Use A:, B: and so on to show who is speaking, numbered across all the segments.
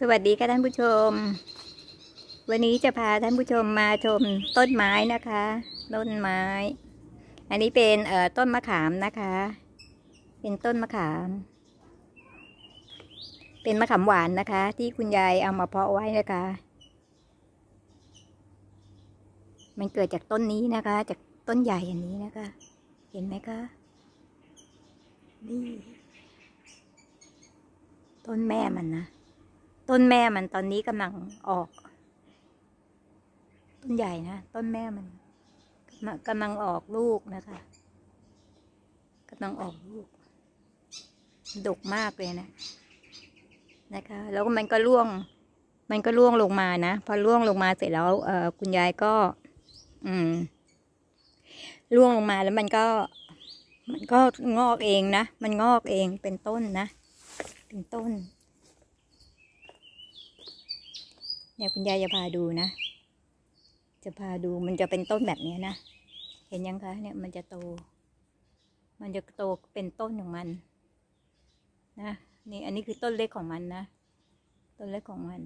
A: สวัสดีค่ะท่านผู้ชม วันนี้จะพาท่านผู้ชมมาชมต้นไม้นะคะ ต้นไม้ อันนี้เป็นเอ่อต้นมะขามนะคะ เป็นต้นมะขาม เป็นมะขามหวานนะคะ ที่คุณยายเอามาเพาะไว้นะคะ มันเกิดจากต้นนี้นะคะ จากต้นใหญ่อย่างนี้นะคะ เห็นไหมคะนี่ต้นแม่มันนะต้นแม่มันตอนนี้กำลังออก ต้นใหญ่นะ ต้นแม่มันกำลังออกลูกนะคะกำลังออกลูก ดกมากเลยนะนะคะ แล้วมันก็ร่วง มันก็ร่วงลงมานะ พอร่วงลงมาเสร็จแล้วเออคุณยายก็ อืม ร่วงลงมาแล้วมันก็ มันก็งอกเองนะ มันงอกเองเป็นต้นนะเป็นต้นเนี่ยคุณยายจะพาดูนะ จะพาดูมันจะเป็นต้นแบบนี้นะ เห็นยังคะ เนี่ยมันจะโต มันจะโตเป็นต้นของมัน นะ นี่อันนี้คือต้นเล็กของมันนะ ต้นเล็กของมัน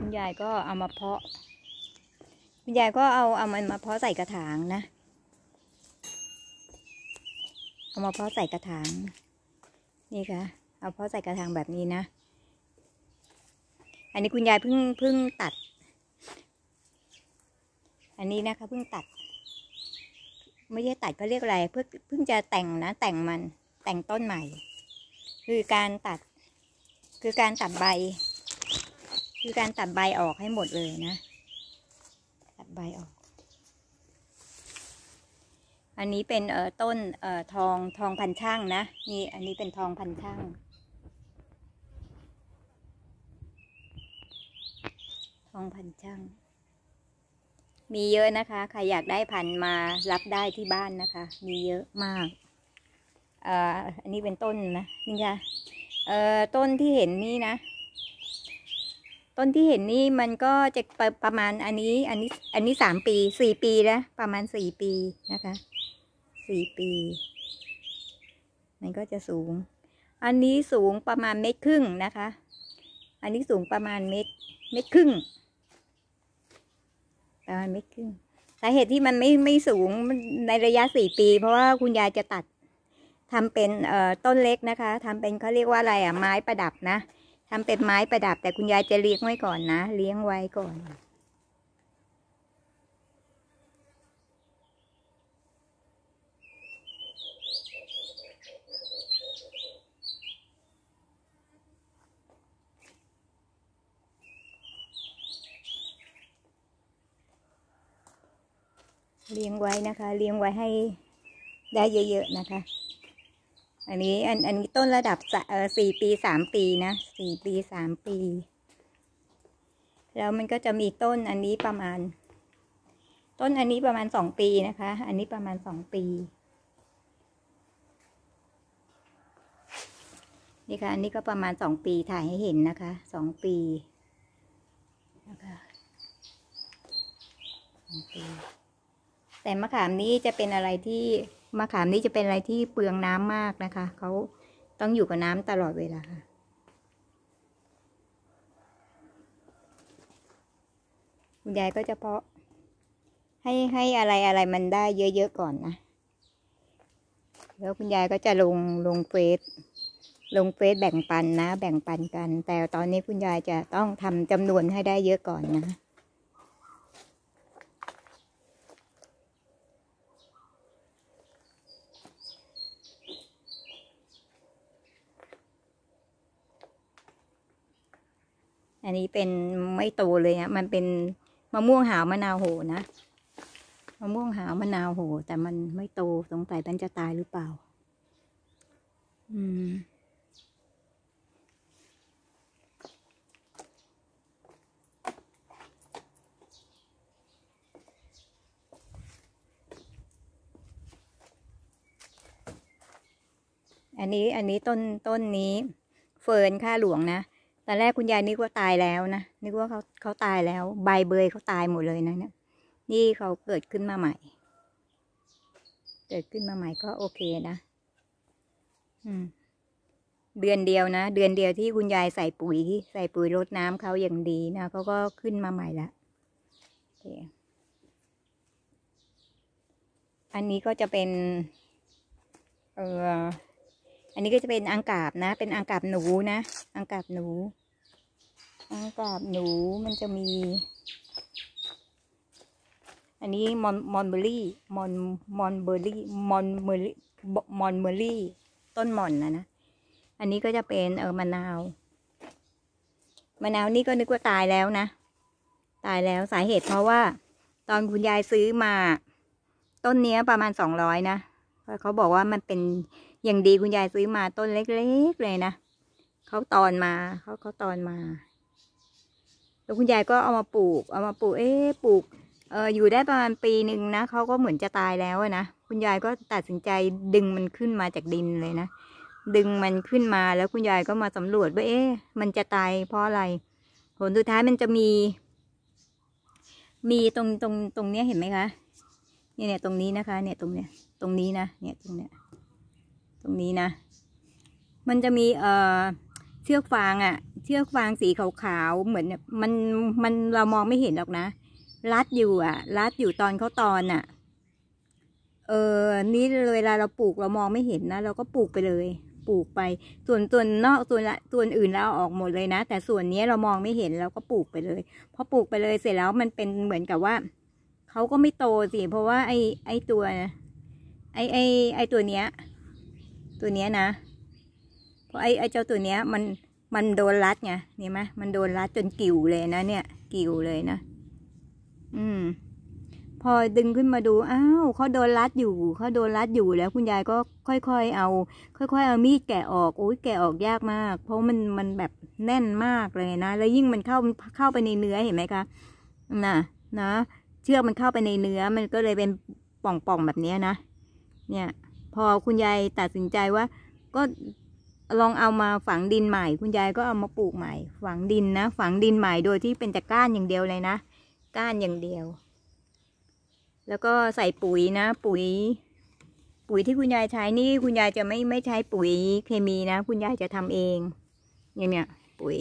A: คุณยายก็เอามาเพาะ คุณยายก็เอาเอามันมาเพาะใส่กระถางนะ เอามาเพาะใส่กระถาง นี่คะ่ะ เอาเพาะใส่กระถางแบบนี้นะอันนี้คุณยายเพิ่งเพิ่งตัด อันนี้นะคะ เพิ่งตัด ไม่ใช่ตัดเ็าเรียกอะไร เพิ่งเพิ่งจะแต่งนะแต่งมันแต่งต้นใหม่ คือการตัดคือการตัดใบคือการตัดใบออกให้หมดเลยนะ ตัดใบออก อันนี้เป็นเอ่อต้นเอ่อทองทองพันช่างนะมีอันนี้เป็นทองพันช่างองพันช่าง
B: มีเยอะนะคะ ใครอยากได้
A: พันมารับได้ที่บ้านนะคะ มีเยอะมาก เอ่ออันนี้เป็นต้นนะนี่ค่ะเอ่อต้นที่เห็นนี่นะ ต้นที่เห็นนี่มันก็จะประมาณอันนี้ อันนี้ อันนี้สามปีสี่ปีนะ ประมาณสี่ปีนะคะสี่ปี มันก็จะสูง อันนี้สูงประมาณเมตรครึ่งนะคะ อันนี้สูงประมาณเมตรเมตรครึ่งไม่ขึ้นสาเหตุที่มันไม่ไม่สูงในระยะสี่ปี เพราะว่าคุณยายจะตัด ทำเป็นเอ่อต้นเล็กนะคะ ทำเป็นเขาเรียกว่าอะไรอ่ะ ไม้ประดับนะ ทำเป็นไม้ประดับ แต่คุณยายจะเลี้ยงไว้ก่อนนะ เลี้ยงไว้ก่อนเลี้ยงไว้นะคะ เลี้ยงไว้ให้ได้เยอะๆ นะคะ อันนี้อันอันนี้ต้นระดับสี่ปีสามปีนะสี่ปีสามปี แล้วมันก็จะมีต้นอันนี้ประมาณ ต้นอันนี้ประมาณสองปีนะคะ อันนี้ประมาณสองปี นี่ค่ะ อันนี้ก็ประมาณสองปีถ่ายให้เห็นนะคะ สองปีนะคะสองปีแต่มะขามนี้จะเป็นอะไรที่มะขามนี้จะเป็นอะไรที่เปลืองน้ำมากนะคะเขาต้องอยู่กับน้ำตลอดเวลาคุณยายก็จะเพาะ ให้ให้อะไรอะไรมันได้เยอะๆก่อนนะแล้วคุณยายก็จะลงลงเฟซลงเฟซแบ่งปันนะ แบ่งปันกัน แต่ตอนนี้คุณยายจะต้องทำจำนวนให้ได้เยอะก่อนนะอันนี้เป็นไม่โตเลยนะมันเป็นมะม่วงหาวมะนาวโหนะมะม่วงหาวมะนาวโห แต่มันไม่โตสงสัยมันจะตายหรือเปล่า อืม อันนี้อันนี้ต้นต้นนี้เฟิร์นค่าหลวงนะตอนแรกคุณยายนึกว่าตายแล้วนะนึกว่าเขาเขาตายแล้ว ใบเบยเขาตายหมดเลยนะ เนี่ยนี่เขาเกิดขึ้นมาใหม่ เกิดขึ้นมาใหม่ ก็โอเคนะอืมเดือนเดียวนะเดือนเดียวที่คุณยายใส่ปุ๋ยใส่ปุ๋ยรดน้ำเขาอย่างดีนะเขาก็ขึ้นมาใหม่ละอันนี้ก็จะเป็น เอออันนี้ก็จะเป็นอังกาบนะ เป็นอังกาบหนูนะ อังกาบหนู อังกาบหนูมันจะมี อันนี้ มอน มอนเบอร์รี่ มอน มอนเบอร์รี่ มอนเบอรี่ มอนเบอร์รี่ ต้นหม่อนนะนะ อันนี้ก็จะเป็นเออมะนาว มะนาวนี่ก็นึกว่าตายแล้วนะ ตายแล้วสาเหตุเพราะว่า ตอนคุณยายซื้อมา ต้นเนี้ยประมาณสองร้อยนะเขาบอกว่ามันเป็นอย่างดีคุณยายซื้อมาต้นเล็ก ๆเลยนะ เขาตอนมา เขาเขาตอนมา แล้วคุณยายก็เอามาปลูก เอามาปลูก เอ๊ปลูกเอออยู่ได้ประมาณปีหนึ่งนะเขาก็เหมือนจะตายแล้วนะ คุณยายก็ตัดสินใจดึงมันขึ้นมาจากดินเลยนะ ดึงมันขึ้นมา แล้วคุณยายก็มาสำรวจว่า เอ๊ะมันจะตายเพราะอะไร ผลสุดท้ายมันจะมี มีตรงตรงตรงเนี้ยเห็นไหมคะ เนี่ยเนี่ยตรงนี้นะคะ เนี่ยตรงเนี้ย ตรงนี้นะ เนี่ยตรงเนี้ยตรงนี้นะ มันจะมี เอ่อ เชือกฟางอะ่ะ เชือกฟางสีขาวๆ เหมือนมัน มันเรามองไม่เห็นหรอกนะ รัดอยู่อะ่ะ รัดอยู่ตอนเขาตอนอะ่ะ เออ นี่เวลาเราปลูกเรามองไม่เห็นนะ เราก็ปลูกไปเลย ปลูกไป ส่วนส่วนนอกส่วนละส่วนอื่นเราออกหมดเลยนะ แต่ส่วนนี้เรามองไม่เห็น เราก็ปลูกไปเลยพอปลูกไปเลยเสร็จแล้วมันเป็นเหมือนกับว่า เขาก็ไม่โตสิ เพราะว่าไอไอตัว ไอไอไอตัวเนี้ยตัวเนี้ยนะ เพราะไอ้ไอ้เจ้าตัวเนี้ย มันมันโดนรัดไงนี่ไหมมันโดนรัดจนกิ่วเลยนะเนี่ย กิ่วเลยนะ อืม พอดึงขึ้นมาดู อ้าวเขาโดนรัดอยู่เขาโดนรัดอยู่ แล้ว คุณยายก็ค่อยๆ เอา ค่อยๆ เอามีดแกะออก โอ้ยแกะออกยากมาก เพราะมันมันแบบแน่นมากเลยนะ แล้วยิ่งมันเข้าเข้าไปในเนื้อเห็นไหมคะน่ะ นะ เชือกมันเข้าไปในเนื้อ มันก็เลยเป็นป่องๆ แบบนี้นะ เนี่ยพอคุณยายตัดสินใจว่า ก็ลองเอามาฝังดินใหม่ คุณยายก็เอามาปลูกใหม่ ฝังดินนะฝังดินใหม่ โดยที่เป็นจากก้านอย่างเดียวเลยนะก้านอย่างเดียว แล้วก็ใส่ปุ๋ยนะปุ๋ย ปุ๋ยที่คุณยายใช้นี่คุณยายจะไม่ไม่ใช้ปุ๋ยเคมีนะคุณยายจะทำเองเนี่ยเนี่ยปุ๋ย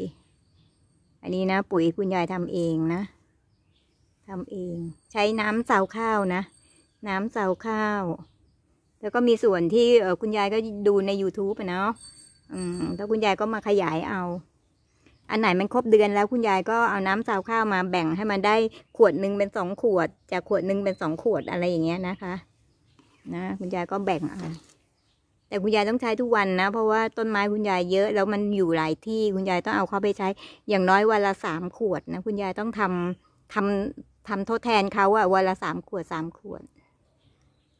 A: อันนี้นะปุ๋ยคุณยายทำเองนะทำเอง ใช้น้ำเสาข้าวนะน้ำเสาข้าวแล้วก็มีส่วนที่คุณยายก็ดูใน YouTube เนาะแล้วคุณยายก็มาขยายเอา อันไหนมันครบเดือนแล้วคุณยายก็เอาน้ำซาวข้าวมาแบ่งให้มันได้ขวดหนึ่งเป็นสองขวด จากขวดหนึ่งเป็นสองขวดอะไรอย่างเงี้ยนะคะ นะคุณยายก็แบ่งเอาแต่คุณยายต้องใช้ทุกวันนะ เพราะว่าต้นไม้คุณยายเยอะแล้วมันอยู่หลายที่คุณยายต้องเอาเข้าไปใช้ อย่างน้อยวันละสามขวดนะคุณยายต้องทำทำทำทดแทนเขาอะวันละสามขวดสามขวด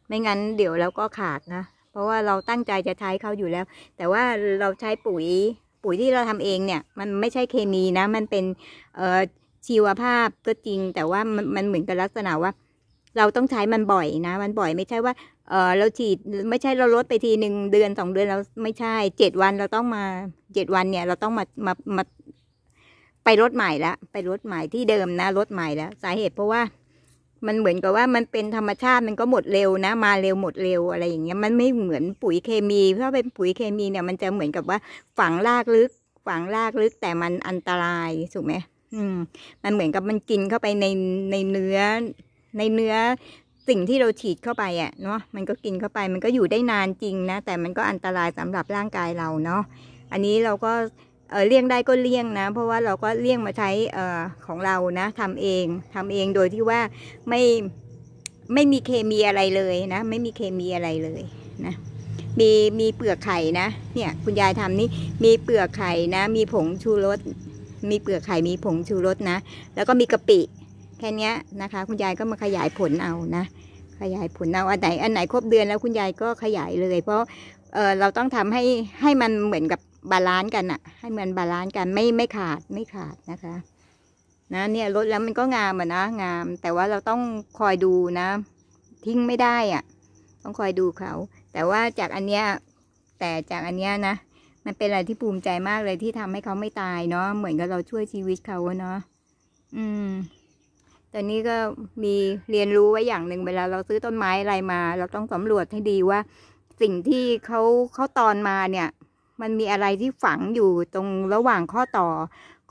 A: ไม่งั้นเดี๋ยวเราก็ขาดนะ เพราะว่าเราตั้งใจจะใช้เขาอยู่แล้ว แต่ว่าเราใช้ปุ๋ย ปุ๋ยที่เราทำเองเนี่ย มันไม่ใช่เคมีนะ มันเป็นเอ่อชีวภาพก็จริง แต่ว่ามันมันเหมือนกับลักษณะว่าเราต้องใช้มันบ่อยนะ มันบ่อยไม่ใช่ว่าเออเราฉีดไม่ใช่เราลดไปทีหนึ่งเดือนสองเดือนเราไม่ใช่เจ็ดวันเราต้องมาเจ็ดวันเนี่ย เราต้องมามามาไปรถใหม่แล้วไปรถใหม่ที่เดิมนะรถใหม่แล้วสาเหตุเพราะว่ามันเหมือนกับว่ามันเป็นธรรมชาติมันก็หมดเร็วนะมาเร็วหมดเร็วอะไรอย่างเงี้ยมันไม่เหมือนปุ๋ยเคมีเพราะเป็นปุ๋ยเคมีเนี่ยมันจะเหมือนกับว่าฝังรากลึก ฝังรากลึกแต่มันอันตรายถูกไหมอืม มันเหมือนกับมันกินเข้าไปในในเนื้อในเนื้อสิ่งที่เราฉีดเข้าไปอ่ะเนาะมันก็กินเข้าไปมันก็อยู่ได้นานจริงนะแต่มันก็อันตรายสำหรับร่างกายเราเนาะอันนี้เราก็เออเลี่ยงได้ก็เลี่ยงนะ เพราะว่าเราก็เลี่ยงมาใช้ของเรานะทำเองทำเองโดยที่ว่าไม่ไม่มีเคมีอะไรเลยนะ ไม่มีเคมีอะไรเลยนะมีมีเปลือกไข่นะเนี่ย คุณยายทำนี่มีเปลือกไข่นะ มีผงชูรสมีเปลือกไข่มีผงชูรสนะ แล้วก็มีกะปิแค่นี้นะคะคุณยายก็มาขยายผลเอานะ ขยายผลเอาอันไหนอันไหนครบเดือนแล้วคุณยายก็ขยายเลย เพราะเออเราต้องทำให้ให้มันเหมือนกับบาลานซ์กันอะให้มันบาลานซ์กันไม่ไม่ขาดไม่ขาดนะคะนะเนี่ยลดแล้วมันก็งามอะนะงาม แต่ว่าเราต้องคอยดูนะ ทิ้งไม่ได้อะต้องคอยดูเขา แต่ว่าจากอันเนี้ยแต่จากอันเนี้ยนะมันเป็นอะไรที่ภูมิใจมากเลยที่ทำให้เขาไม่ตายเนาะเหมือนกับเราช่วยชีวิตเขาเนาะอืม ตอนนี้ก็มีเรียนรู้ไว้อย่างหนึ่งเวลาเราซื้อต้นไม้อะไรมา เราต้องสำรวจให้ดีว่า สิ่งที่เขาเขาตอนมาเนี่ยมันมีอะไรที่ฝังอยู่ตรงระหว่างข้อต่อ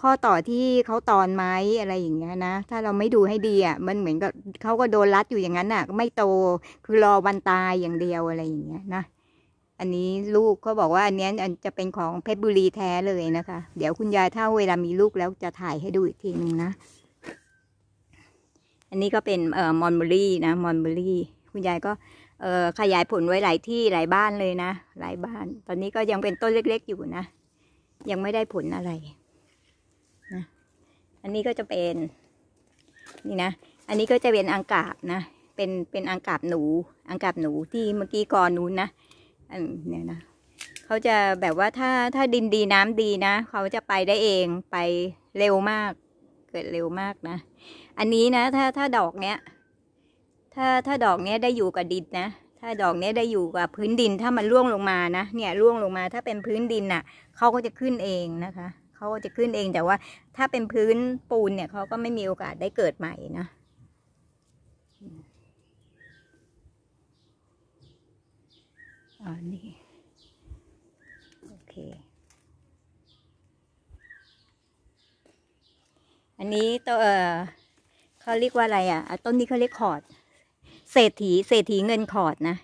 A: ข้อต่อที่เขาตอนไม้อะไรอย่างเงี้ยนะ ถ้าเราไม่ดูให้ดีอ่ะ มันเหมือนกับเขาก็โดนรัดอยู่อย่างนั้นอ่ะ ไม่โตคือรอวันตายอย่างเดียวอะไรอย่างเงี้ยนะ อันนี้ลูกเขาบอกว่าอันนี้จะเป็นของเพชรบุรีแท้เลยนะคะ เดี๋ยวคุณยายถ้าเวลามีลูกแล้วจะถ่ายให้ดูอีกทีหนึ่งนะ อันนี้ก็เป็นเอ่อมอนเบอรี่นะ มอนเบอรี่ คุณยายก็ขยายผลไว้หลายที่หลายบ้านเลยนะ หลายบ้านตอนนี้ก็ยังเป็นต้นเล็กๆอยู่นะ ยังไม่ได้ผลอะไรนะอันนี้ก็จะเป็น นี่นะ อันนี้ก็จะเป็นอังกาบนะ เป็นเป็นอังกาบหนู อังกาบหนูที่เมื่อกี้ก่อนนู้นนะอันนี้นะเขาจะแบบว่าถ้าถ้าดินดีน้ำดีนะเขาจะไปได้เองไปเร็วมาก เกิดเร็วมากนะ อันนี้นะ ถ้าถ้าดอกเนี้ยถ้าถ้าดอกเนี้ยได้อยู่กับดินนะ ถ้าดอกเนี้ยได้อยู่กับพื้นดิน ถ้ามันร่วงลงมานะ เนี่ยร่วงลงมา ถ้าเป็นพื้นดินน่ะ เขาก็จะขึ้นเองนะคะ เขาก็จะขึ้นเอง แต่ว่าถ้าเป็นพื้นปูนเนี่ยเขาก็ไม่มีโอกาสได้เกิดใหม่นะ อ๋อ นี่ โอเค อันนี้ตัวเออเขาเรียกว่าอะไรอ่ะต้นนี้เขาเรียกขอดเศรษฐี เศรษฐีเงินขอดนะ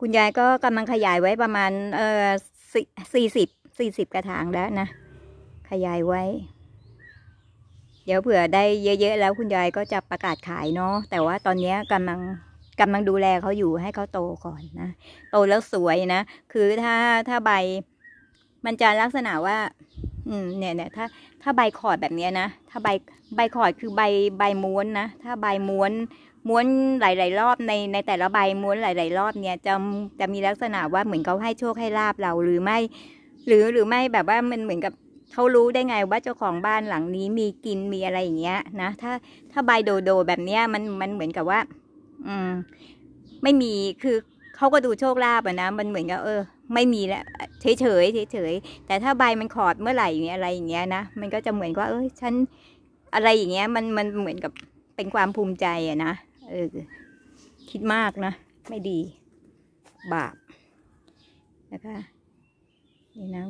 A: คุณยายก็กำลังขยายไว้ประมาณ เออสี่สิบสี่สิบกระถางแล้วนะ ขยายไว้ เดี๋ยวเผื่อได้เยอะๆ แล้วคุณยายก็จะประกาศขายเนาะแต่ว่าตอนนี้กำลังกำลังดูแลเขาอยู่ให้เขาโตก่อนนะ โตแล้วสวยนะ คือถ้าถ้าใบ มันจะลักษณะว่า อืม เนี่ยเนี่ยถ้าถ้าใบขอดแบบนี้นะถ้าใบใบขอดคือใบใบม้วนนะ ถ้าใบม้วนม้วนหลาย ๆ รอบในในแต่ละใบม้วนหลาย ๆ รอบเนี่ยจะจะมีลักษณะว่าเหมือนเขาให้โชคให้ลาบเรา หรือไม่ หรือหรือไม่แบบว่ามันเหมือนกับเขารู้ได้ไงว่าเจ้าของบ้านหลังนี้มีกินมีอะไรอย่างเงี้ย นะ ถ้าถ้าใบโดโดแบบเนี้ยมันมันเหมือนกับว่า อืมไม่มีคือเขาก็ดูโชคลาบนะ มันเหมือนกับเออ ไม่มีแล้วเฉยเฉยเฉยเฉยแต่ถ้าใบมันขอดเมื่อไหร่อย่างเงี้ยอะไรอย่างเงี้ยนะมันก็จะเหมือนว่าเออฉันอะไรอย่างเงี้ยมันมันเหมือนกับเป็นความภูมิใจอะนะเออคิดมากนะ ไม่ดี บาปนะคะนี่นะ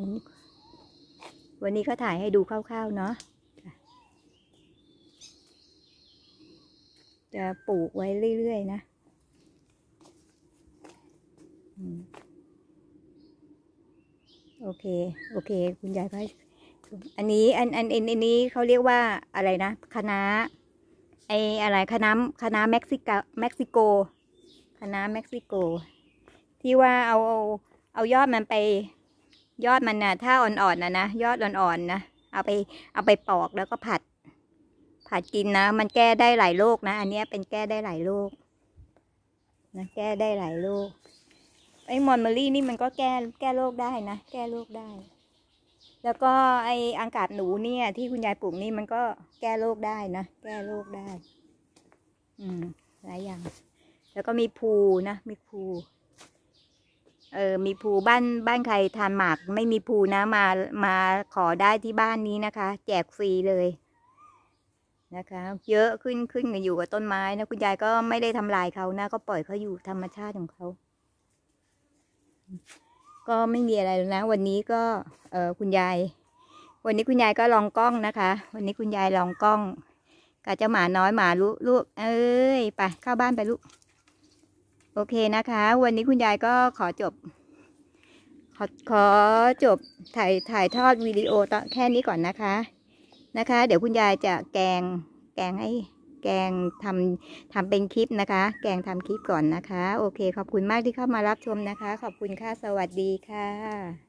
A: วันนี้ก็ถ่ายให้ดูคร่าว ๆ เนาะจะปลูกไว้เรื่อย ๆ นะ โอเค โอเค คุณยายพ็อันนี้อันอันอันนี้เขาเรียกว่าอะไรนะคณะไออะไรคณะคณะเม็กซิกาเม็กซิโกคณะเม็กซิโก ที่ว่าเอาเอาเอายอดมันไปยอดมันนะถ้าอ่อนๆนะนะยอดอ่อนๆนะเอาไปเอาไปปอกแล้วก็ผัด ผัดกินนะมันแก้ได้หลายโรคนะอันนี้เป็นแก้ได้หลายโรคนะแก้ได้หลายโรคไอ้มอนเมอรี่นี่มันก็แก้แก้โรคได้นะ แก้โรคได้แล้วก็ไออังกาศหนูเนี่ย ที่คุณยายปลูกนี่มันก็แก้โรคได้นะแก้โรคได้ อืม หลายอย่าง แล้วก็มีภูนะมีภูเออ มีภูบ้านบ้านใครทานหมากไม่มีภูนะ มามาขอได้ที่บ้านนี้นะคะ แจกฟรีเลยนะคะ เยอะขึ้นขึ้นนอยู่กับต้นไม้นะคุณยายก็ไม่ได้ทำลายเขานะก็ปล่อยเขาอยู่ธรรมชาติของเขาก็ไม่มีอะไรแล้วนะ วันนี้ก็เออคุณยายวันนี้คุณยายก็ลองกล้องนะคะ วันนี้คุณยายลองกล้องกับเจ้าหมาน้อยหมาลูกลูกเอ้ยไปเข้าบ้านไปลูกโอเคนะคะ วันนี้คุณยายก็ขอจบ ขอขอจบถ่ายถ่ายทอดวิดีโอตแค่นี้ก่อนนะคะ นะคะ เดี๋ยวคุณยายจะแกง แกงให้แกงทำทำเป็นคลิปนะคะ แกงทำคลิปก่อนนะคะ โอเค ขอบคุณมากที่เข้ามารับชมนะคะ ขอบคุณค่ะ สวัสดีค่ะ